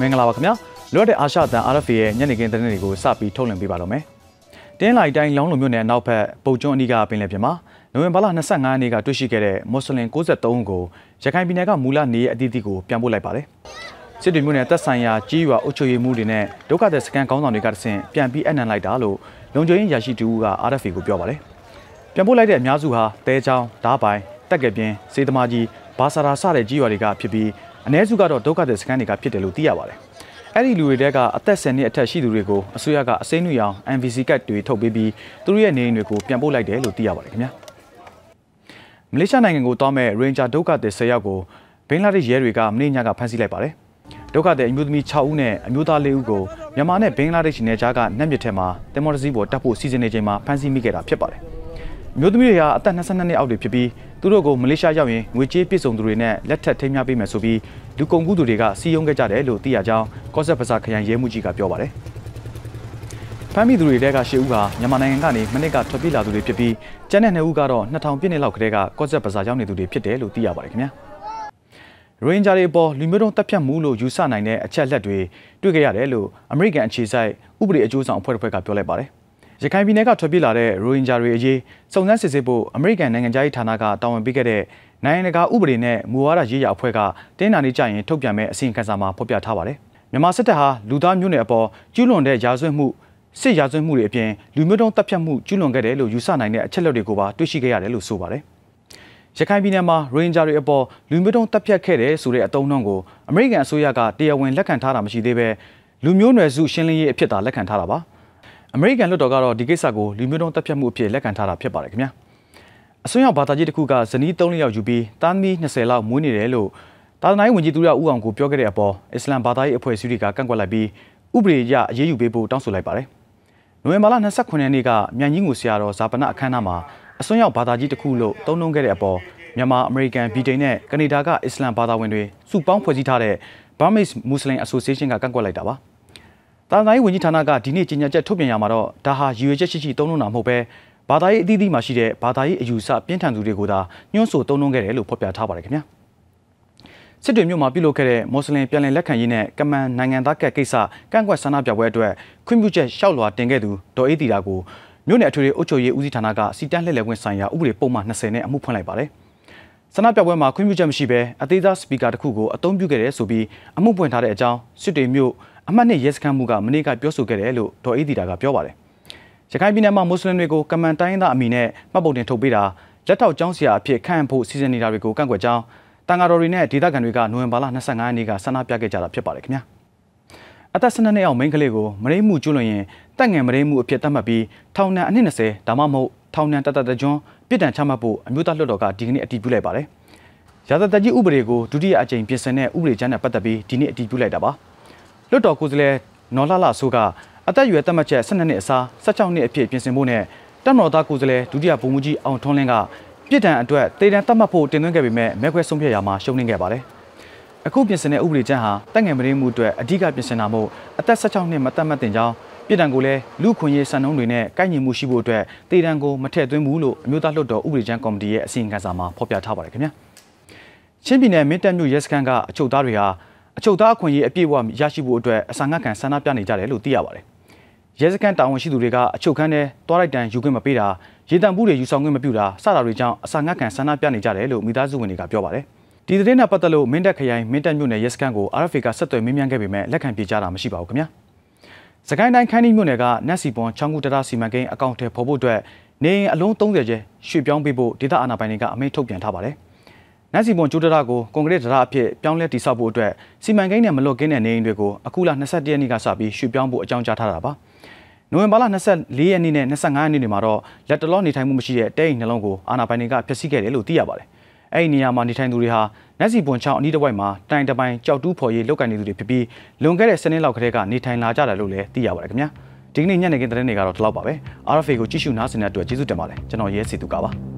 မင်္ဂလာပါခင်ဗျာလွတ်တဲ့အာရှတန် RFA ရဲ့ညနေခင်းသတင်းတွေကိုစပြီးထုတ်လွှင့်ပေးပါတော့မယ်တင်းလိုက်တိုင်းလောင်းလုံမြို့နယ်အနောက်ဘက်ပုံကျွန်းအနီးကပင်လယ်ပြင်မှာနိုဝင်ဘာလ25ရက်နေ့ကတွေ့ရှိခဲ့တဲ့မွတ်စလင်63ဦးကိုရခိုင်ပြည်နယ်ကမူလနေအသီးသီးကိုပြန်ပို့လိုက်ပါတယ်စစ်တွေမြို့နယ်တပ်ဆိုင်ရာကြီးရွာအုပ်ချုပ်ရေးမှူးတွေနဲ့ဒုက္ခသည်စခန်းကောင်းဆောင်တွေကတဆင့်ပြန်ပြီးအနှံလိုက်တာလို့လုံခြုံရေးရရှိသူက RFA ကိုပြောပါတယ်ပြန်ပို့လိုက်တဲ့အများစုဟာတဲချောင်းဓားပိုင်တက်ကပြင်းစေးသမားကြီးဘာစာရာစတဲ့ကြီးရွာတွေကဖြစ်ပြီးအ ਨੇ စုကတော့ဒုက္ခသည်စခန်းတွေကဖြစ်တယ်လို့သိရပါတယ်အဲ့ဒီလူတွေတဲကအသက်10နှစ်အထက်ရှိသူတွေကိုအစိုးရကအစိမ်းနွေအောင် MVC ကတ်တွေထုတ်ပေးပြီးသူတို့ရဲ့နေအိမ်တွေကိုပြန်ပို့လိုက်တယ်လို့သိရပါတယ်ခင်ဗျာမလေးရှားနိုင်ငံကိုတောင်းမဲ့ Ranger ဒုက္ခသည်10ယောက်ကိုဘင်္ဂလားဒေ့ရှ်ရဲတွေကမနေ့ညကဖမ်းဆီးလိုက်ပါတယ်ဒုက္ခသည်အမျိုးသမီး6ဦးနဲ့အမျိုးသား4ဦးကိုမြန်မာနဲ့ဘင်္ဂလားဒေ့ရှ်နယ်ခြားကနတ်မြစ်ထဲမှာတင်မော်တစီပေါ်တပ်ဖို့စီစဉ်နေချိန်မှာဖမ်းဆီးမိခဲ့တာဖြစ်ပါတယ်မျိုးသမီးတွေကအသက်22နှစ်အောက်တွေဖြစ်ပြီးသူတို့ကိုမလေးရှားရောက်ရင်ငွေကြေးပြည့်စုံသူတွေနဲ့လက်ထပ်ထိမ်းမြှားပေးမယ်ဆိုပြီးလူကုန်ကူးသူတွေကစီယုံခဲ့ကြတယ်လို့သိရကြောင်းကော့ဆက်ပစာခရိုင်ရဲမှုကြီးကပြောပါတယ်။ဖမ်းမိသူတွေတဲက၈ဦးကမြန်မာနိုင်ငံကနေမနစ်ကထွက်ပြေးလာသူတွေဖြစ်ပြီးကျန်တဲ့၂ဦးကတော့2000ပြည့်နှစ်လောက်ခတဲ့ကကော့ဆက်ပစာရောက်နေသူတွေဖြစ်တယ်လို့သိရပါတယ်ခင်ဗျာ။ Ranger တွေအပေါ်လူမျိုးတုံးတပ်ဖြတ်မှုလို့ယူဆနိုင်တဲ့အချက်လက်တွေတွေ့ကြရတယ်လို့ American အခြေစိုက်ဥပဒေအကျိုးဆောင်အဖွဲ့တစ်ဖွဲ့ကပြောလိုက်ပါတယ်။ရခိုင်ပြည်နယ်ကထွက်ပြေးလာတဲ့ရိုဟင်ဂျာတွေအရေးစုံစမ်းစစ်ဆေးဖို့အမေရိကန်နိုင်ငံသားရေးဌာနကတာဝန်ပေးခဲ့တဲ့နိုင်ငံတကာဥပဒေနဲ့မူဝါဒရေးရာအဖွဲ့ကတင်းနာနေကြရင်ထုတ်ပြန်မဲ့အစီရင်ခံစာမှာဖော်ပြထားပါတယ်။မြန်မာစစ်တပ်ဟာလူသားမျိုးနွယ်အပေါ်ကျူးလွန်တဲ့ရာဇဝတ်မှုစစ်ရာဇဝတ်မှုတွေအပြင်လူမျိုးတုံးတပ်ဖြတ်မှုကျူးလွန်ခဲ့တယ်လို့ယူဆနိုင်တဲ့အချက်လက်တွေကိုပါတွေ့ရှိခဲ့ရတယ်လို့ဆိုပါတယ်။ရခိုင်ပြည်နယ်မှာရိုဟင်ဂျာတွေအပေါ်လူမျိုးတုံးတပ်ဖြတ်ခဲ့တယ်ဆိုတဲ့အတုံးနှုံကိုအမေရိကန်အစိုးရကတရားဝင်လက်ခံထားတာမရှိသေးဘဲလူမျိုးနွယ်စုရှင်းလင်းရေးအဖြစ်သာလက်ခံထားတာပါ။အမေရိကန်လွှတ်တော်ကတော့ဒီကိစ္စကိုလူမျိုးတုံးတပ်ဖြတ်မှုအဖြစ်လက်ခံထားတာဖြစ်ပါတယ်ခင်ဗျာအစွန်းရောက်ဘာသာကြီးတစ်ခုကဇနီး3ယောက်ယူပြီးတာသမီ20လောက်မွေးနေတယ်လို့သာသနာ့ဝန်ကြီးသူရဦးအောင်ကိုပြောခဲ့တဲ့အပေါ်အစ္စလမ်ဘာသာရေးအဖွဲ့အစည်းတွေကကန့်ကွက်လိုက်ပြီးဥပဒေအရအရေးယူပေးဖို့တောင်းဆိုလိုက်ပါတယ်နိုဝင်ဘာလ29ရက်နေ့ကမြန်ကြီးငူဆရာတော်ဇာပနအခမ်းအနားမှာအစွန်းရောက်ဘာသာကြီးတစ်ခုလို့တုံ့နှုံခဲ့တဲ့အပေါ်မြန်မာအမေရိကန်ဗြိတိန်နဲ့ကနေဒါကအစ္စလမ်ဘာသာဝင်တွေစုပေါင်းဖွဲ့စည်းထားတဲ့ Burmese Muslim Association ကကန့်ကွက်လိုက်တာပါ။တာဝန်ရေးဝန်ကြီးဌာနကဒီနေ့ကြေညာချက်ထုတ်ပြန်ရမှာတော့ဒါဟာရည်ရွယ်ချက်ရှိရှိသုံးလုံးတာမဟုတ်ပဲဘာသာရေးအသီးသီးမှာရှိတဲ့ဘာသာရေးအယူဆပြင်းထန်သူတွေကိုသာညှို့ဆိုသုံးလုံးခဲ့တယ်လို့ဖော်ပြထားပါတယ်ခင်ဗျာစစ်တွေမြို့မှာပြုလုပ်ခဲ့တဲ့မွတ်စလင်ပြည်လည်လက်ခံရေးနဲ့ကမန်နိုင်ငံသားကကိစ္စကန့်ကွက်ဆန္ဒပြပွဲအတွက်ခွင့်ပြုချက်ရှောက်လွှာတင်ခဲ့သူဒေါ်အေးတီတာကိုမြို့နယ်အထွေထွေအုပ်ချုပ်ရေးဦးစီးဌာနကစီတန်းလှည့်လည်ခွင့်ဆိုင်ရာဥပဒေပုံမှန်20နဲ့အမှုဖွင့်လိုက်ပါတယ်ဆန္ဒပြပွဲမှာခွင့်ပြုချက်မရှိဘဲအသေးစားစပီကာတစ်ခုကိုအသုံးပြုခဲ့တယ်ဆိုပြီးအမှုပွင့်ထားတဲ့အကြောင်းစစ်တွေမြို့အမှတ်နှစ်ရဲစခန်းမှုကမနေ့ကပြောဆိုခဲ့တယ်လို့ဒေါ်အေးတီတာကပြောပါတယ်ရခိုင်ပြည်နယ်မှာမွတ်စလင်တွေကိုကမန်တိုင်းသားအမိနဲ့မှတ်ပုံတင်ထုတ်ပေးတာလက်ထောက်ကျောင်းဆရာအဖြစ်ခန့်ဖို့စီစဉ်နေတာတွေကိုကန့်ကွက်ကြောင်းတန်ဃာတော်တွေနဲ့ဒေသခံတွေကနိုဝင်ဘာလ25ရက်နေ့ကဆန္ဒပြခဲ့ကြတာဖြစ်ပါတယ်ခင်ဗျာအသက်12နှစ်အောက်မိန်းကလေးကိုမရိမှုကျွလွန်ရင်တက်ငယ်မရိမှုအဖြစ်သတ်မှတ်ပြီးထောင်ဒဏ်အနည်း20ဒါမှမဟုတ်ထောင်ဒဏ်တတတကျွန်းပြစ်ဒဏ်ချမှတ်ဖို့အမျိုးသားလွှတ်တော်ကဒီကနေ့အတည်ပြုလိုက်ပါတယ်ရာသတကြီးဥပဒေကိုဒုတိယအကြိမ်ပြင်ဆင်တဲ့ဥပဒေချမ်းနဲ့ပတ်သက်ပြီးဒီနေ့အတည်ပြုလိုက်တာပါ။လွတ်တော်ကိုယ်စားလှယ်နော်လှလှဆိုးကအသက်အရွယ်တက်မှတ်ချက်12နှစ်အစား16နှစ်အဖြစ်ပြင်ဆင်ဖို့နဲ့တပ်မတော်သားကိုယ်စားလှယ်ဒုတိယဗိုလ်မှူးကြီးအောင်ထွန်းလင်းကပြစ်ဒဏ်အတွက်တည်တံ့သတ်မှတ်ဖို့တင်သွင်းခဲ့ပေမဲ့မဲခွဲဆုံးဖြတ်ရာမှာရှုံးနိမ့်ခဲ့ပါတယ်။အခုပြင်ဆင်တဲ့ဥပဒေချမ်းဟာတိုက်ငယ်မရင်းမှုအတွက်အဓိကပြင်ဆင်တာမို့အသက်16နှစ်မတတ်မှတ်တင်ကြောင်းပြည်တံကိုလည်းလူခွင့်ရေးစံနှုန်းတွေနဲ့ကိုက်ညီမှုရှိဖို့အတွက်တည်တံကိုမထည့်သွင်းဘူးလို့အမျိုးသားလွှတ်တော်ဥပဒေချမ်းကော်မတီရဲ့အစီရင်ခံစာမှာဖော်ပြထားပါတယ်ခင်ဗျာ။ချင်းပြည်နယ်မင်းတပ်မြို့ရဲစခန်းကအချုပ်သားတွေဟာအချုပ်သားအခွင့်အရေးအပြည့်အဝရရှိဖို့အတွက်အစာငတ်ခံဆန္ဒပြနေကြတယ်လို့သိရပါတယ်။ရဲစခန်းတာဝန်ရှိသူတွေကအချုပ်ခန်းထဲတွားလိုက်တန်ယူခွင့်မပေးတာရေတံပူးတွေယူဆောင်ခွင့်မပြုတာစတာတွေကြောင့်အစာငတ်ခံဆန္ဒပြနေကြတယ်လို့မိသားစုဝင်တွေကပြောပါတယ်။ဒီသတင်းနဲ့ပတ်သက်လို့မင်းတက်ခရိုင်မင်းတက်မြို့နယ်ရဲစခန်းကို RFA ကဆက်သွယ်မေးမြန်းခဲ့ပေမဲ့လက်ခံပြေကြားတာမရှိပါဘူးခင်ဗျာ။စကိုင်းတိုင်းခန်းနီမြို့နယ်ကနက်စီပွန်ချောင်းကူတရစီမံကိန်းအကောင့်ထဲပေါ်ဖို့အတွက်နေအလုံး30ကျဲရွှေ့ပြောင်းပေးဖို့ဒေသအာဏာပိုင်တွေကအမိန့်ထုတ်ပြန်ထားပါတယ်။နတ်စီမွန်ကျူးတရကိုကွန်ကရစ်တရအဖြစ်ပြောင်းလဲတည်ဆောက်ဖို့အတွက်စီမံကိန်းနဲ့မလွတ်ကင်းတဲ့နေအိမ်တွေကိုအခုလ21ရက်နေ့ကစပြီးရွှေ့ပြောင်းဖို့အကြောင်းကြားထားတာပါနိုဝင်ဘာလ24ရက်နေ့နဲ့25ရက်နေ့တွေမှာတော့လက်တလောနေထိုင်မှုမရှိတဲ့တဲအိမ်နှလုံးကိုအာဏာပိုင်တွေကဖျက်ဆီးခဲ့တယ်လို့သိရပါတယ်။အဲ့ဒီနေရာမှာနေထိုင်သူတွေဟာနက်စီပွန်ချောင်းအနီးတစ်ဝိုက်မှာတိုင်တပိုင်ကြောက်တူးဖော်ရေးလုပ်ကိုင်နေသူတွေဖြစ်ပြီးလွန်ခဲ့တဲ့စနေလောက်ခရက်ကနေထိုင်လာကြတယ်လို့လည်းသိရပါတယ်ခင်ဗျာ။ဒီကနေ့ညနေခင်းသတင်းတွေကတော့ဒီလောက်ပါပဲ။ RFA ကိုကြည့်ရှုနားဆင်တဲ့အတွက်ကျေးဇူးတင်ပါတယ်။ကျွန်တော်ရဲစီသူကပါ။